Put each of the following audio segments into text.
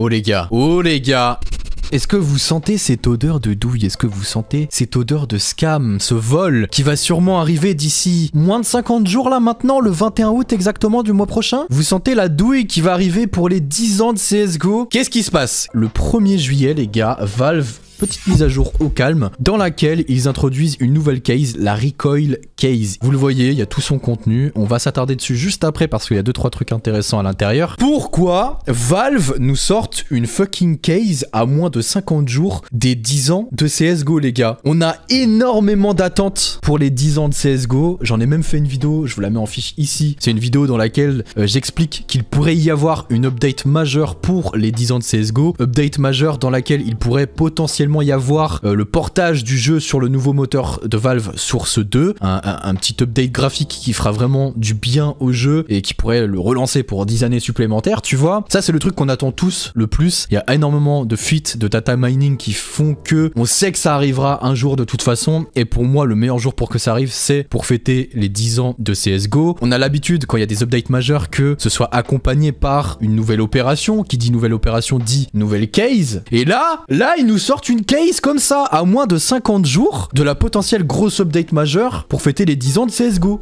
Oh les gars, oh les gars est-ce que vous sentez cette odeur de douille Est-ce que vous sentez cette odeur de scam, ce vol qui va sûrement arriver d'ici moins de 50 jours là maintenant, le 21 août exactement du mois prochain Vous sentez la douille qui va arriver pour les 10 ans de CSGO Qu'est-ce qui se passe Le 1er juillet les gars, Valve petite mise à jour au calme dans laquelle ils introduisent une nouvelle case, la Recoil Case. Vous le voyez, il y a tout son contenu. On va s'attarder dessus juste après parce qu'il y a 2-3 trucs intéressants à l'intérieur. Pourquoi Valve nous sort une fucking case à moins de 50 jours des 10 ans de CSGO, les gars On a énormément d'attentes pour les 10 ans de CSGO. J'en ai même fait une vidéo, je vous la mets en fiche ici. C'est une vidéo dans laquelle euh, j'explique qu'il pourrait y avoir une update majeure pour les 10 ans de CSGO. Update majeure dans laquelle il pourrait potentiellement y avoir euh, le portage du jeu sur le nouveau moteur de Valve Source 2, un, petit update graphique qui fera vraiment du bien au jeu et qui pourrait le relancer pour 10 années supplémentaires, tu vois. Ça c'est le truc qu'on attend tous le plus. Il y a énormément de fuites de data mining qui font que on sait que ça arrivera un jour de toute façon et pour moi le meilleur jour pour que ça arrive c'est pour fêter les 10 ans de CSGO. On a l'habitude quand il y a des updates majeurs que ce soit accompagné par une nouvelle opération, qui dit nouvelle opération dit nouvelle case. Et là, là ils nous sortent une case comme ça à moins de 50 jours de la potentielle grosse update majeure pour fêter les 10 ans de CSGO.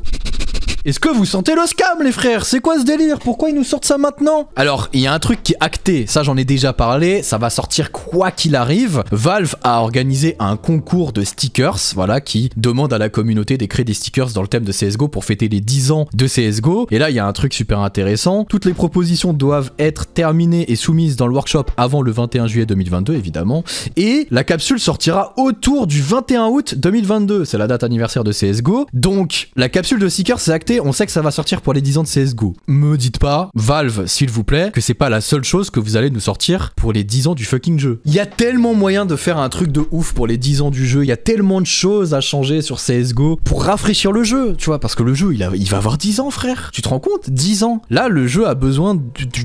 Est-ce que vous sentez le scam, les frères C'est quoi ce délire Pourquoi ils nous sortent ça maintenant Alors, il y a un truc qui est acté, ça j'en ai déjà parlé, ça va sortir quoi qu'il arrive. Valve a organisé un concours de stickers, voilà, qui demande à la communauté d'écrire des stickers dans le thème de CSGO pour fêter les 10 ans de CSGO. Et là, il y a un truc super intéressant. Toutes les propositions doivent être terminées et soumises dans le workshop avant le 21 juillet 2022, évidemment. Et la capsule sortira autour du 21 août 2022. C'est la date anniversaire de CSGO. Donc, la capsule de stickers, c'est acté on sait que ça va sortir pour les 10 ans de CSGO. Me dites pas, Valve, s'il vous plaît, que c'est pas la seule chose que vous allez nous sortir pour les 10 ans du fucking jeu. Il y a tellement moyen de faire un truc de ouf pour les 10 ans du jeu, il y a tellement de choses à changer sur CSGO pour rafraîchir le jeu, tu vois, parce que le jeu, il, va avoir 10 ans, frère. Tu te rends compte 10 ans. Là, le jeu a besoin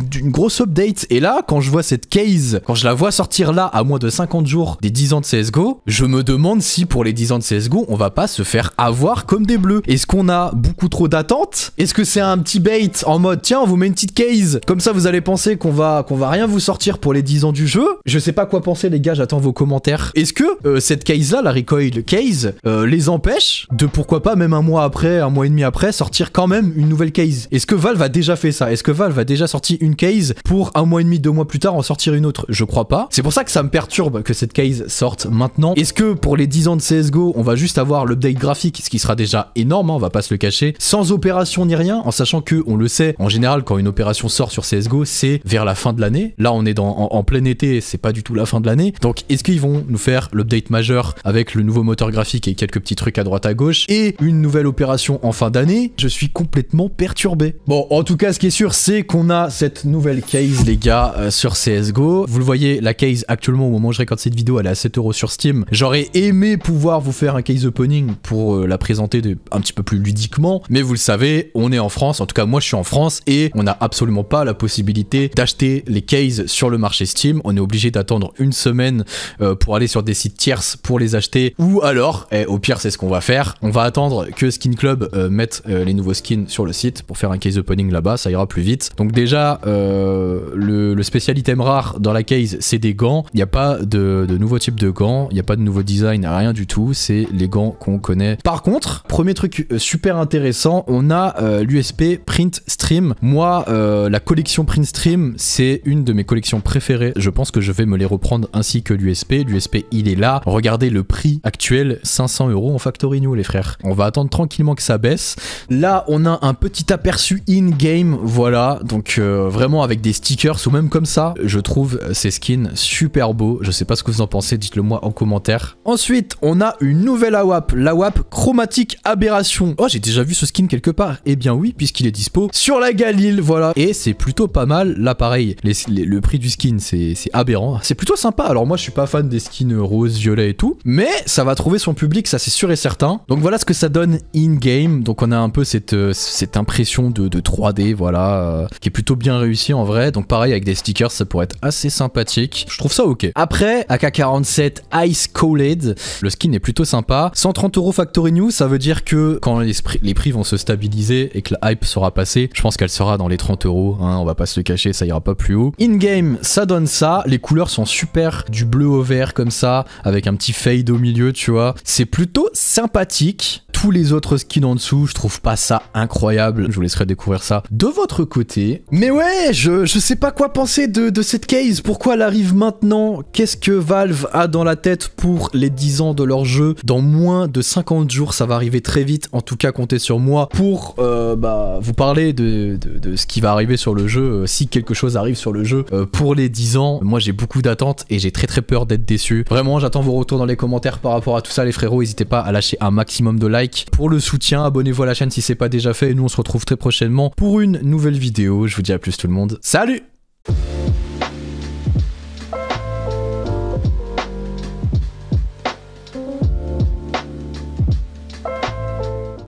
d'une grosse update. Et là, quand je vois cette case, quand je la vois sortir là, à moins de 50 jours des 10 ans de CSGO, je me demande si pour les 10 ans de CSGO, on va pas se faire avoir comme des bleus. Est-ce qu'on a beaucoup trop d'âge est-ce que c'est un petit bait en mode tiens on vous met une petite case Comme ça vous allez penser qu'on va, qu'on va rien vous sortir pour les 10 ans du jeu Je sais pas quoi penser les gars, j'attends vos commentaires. Est-ce que euh, cette case là, la recoil case, euh, les empêche de pourquoi pas même un mois après, un mois et demi après, sortir quand même une nouvelle case Est-ce que Valve a déjà fait ça Est-ce que Valve a déjà sorti une case pour un mois et demi, deux mois plus tard en sortir une autre Je crois pas. C'est pour ça que ça me perturbe que cette case sorte maintenant. Est-ce que pour les 10 ans de CSGO, on va juste avoir l'update graphique, ce qui sera déjà énorme, hein, on va pas se le cacher, sans opérations ni rien, en sachant que, on le sait, en général, quand une opération sort sur CSGO, c'est vers la fin de l'année. Là, on est dans, en, plein été, c'est pas du tout la fin de l'année. Donc, est-ce qu'ils vont nous faire l'update majeur avec le nouveau moteur graphique et quelques petits trucs à droite à gauche et une nouvelle opération en fin d'année Je suis complètement perturbé. Bon, en tout cas, ce qui est sûr, c'est qu'on a cette nouvelle case, les gars, euh, sur CSGO. Vous le voyez, la case actuellement, au moment où je récorde cette vidéo, elle est à 7 euros sur Steam. J'aurais aimé pouvoir vous faire un case opening pour euh, la présenter un petit peu plus ludiquement, mais vous le savez, on est en France, en tout cas moi je suis en France, et on n'a absolument pas la possibilité d'acheter les cases sur le marché Steam. On est obligé d'attendre une semaine euh, pour aller sur des sites tierces pour les acheter, ou alors, eh, au pire c'est ce qu'on va faire, on va attendre que Skin Club euh, mette euh, les nouveaux skins sur le site pour faire un case opening là-bas, ça ira plus vite. Donc déjà, le, spécial item rare dans la case, c'est des gants. Il n'y a pas de, de nouveau type de gants, il n'y a pas de nouveau design, rien du tout, c'est les gants qu'on connaît. Par contre, premier truc super intéressant, on a euh, l'USP Print Stream. Moi, euh, la collection Print Stream, c'est une de mes collections préférées. Je pense que je vais me les reprendre ainsi que l'USP. L'USP, il est là. Regardez le prix actuel, 500 euros en Factory New, les frères. On va attendre tranquillement que ça baisse. Là, on a un petit aperçu in-game, voilà. Donc euh, vraiment avec des stickers ou même comme ça, je trouve ces skins super beaux. Je sais pas ce que vous en pensez, dites-le moi en commentaire. Ensuite, on a une nouvelle AWAP, l'AWAP Chromatique Aberration. Oh, j'ai déjà vu ce skin quelque part Eh bien oui, puisqu'il est dispo sur la Galil, voilà. Et c'est plutôt pas mal, là pareil, le prix du skin c'est aberrant, c'est plutôt sympa. Alors moi je suis pas fan des skins rose, violet et tout, mais ça va trouver son public, ça c'est sûr et certain. Donc voilà ce que ça donne in-game, donc on a un peu cette, euh, impression de, 3D, voilà, euh, qui est plutôt bien réussi en vrai. Donc pareil avec des stickers, ça pourrait être assez sympathique. Je trouve ça ok. Après, AK-47 Ice Cold, le skin est plutôt sympa. 130 euros Factory New, ça veut dire que quand les prix vont se stabiliser et que la hype sera passée. Je pense qu'elle sera dans les 30 euros, hein, on va pas se le cacher, ça ira pas plus haut. In-game, ça donne ça, les couleurs sont super, du bleu au vert comme ça, avec un petit fade au milieu, tu vois. C'est plutôt sympathique. Tous les autres skins en dessous, je trouve pas ça incroyable. Je vous laisserai découvrir ça de votre côté. Mais ouais, je, je sais pas quoi penser de, de cette case. Pourquoi elle arrive maintenant Qu'est-ce que Valve a dans la tête pour les 10 ans de leur jeu Dans moins de 50 jours, ça va arriver très vite. En tout cas, comptez sur moi pour euh, bah, vous parler de, de, ce qui va arriver sur le jeu, euh, si quelque chose arrive sur le jeu, euh, pour les 10 ans, moi j'ai beaucoup d'attentes et j'ai très très peur d'être déçu. Vraiment, j'attends vos retours dans les commentaires par rapport à tout ça, les frérots. N'hésitez pas à lâcher un maximum de likes. Pour le soutien, abonnez-vous à la chaîne si c'est pas déjà fait. Et nous, on se retrouve très prochainement pour une nouvelle vidéo. Je vous dis à plus tout le monde. Salut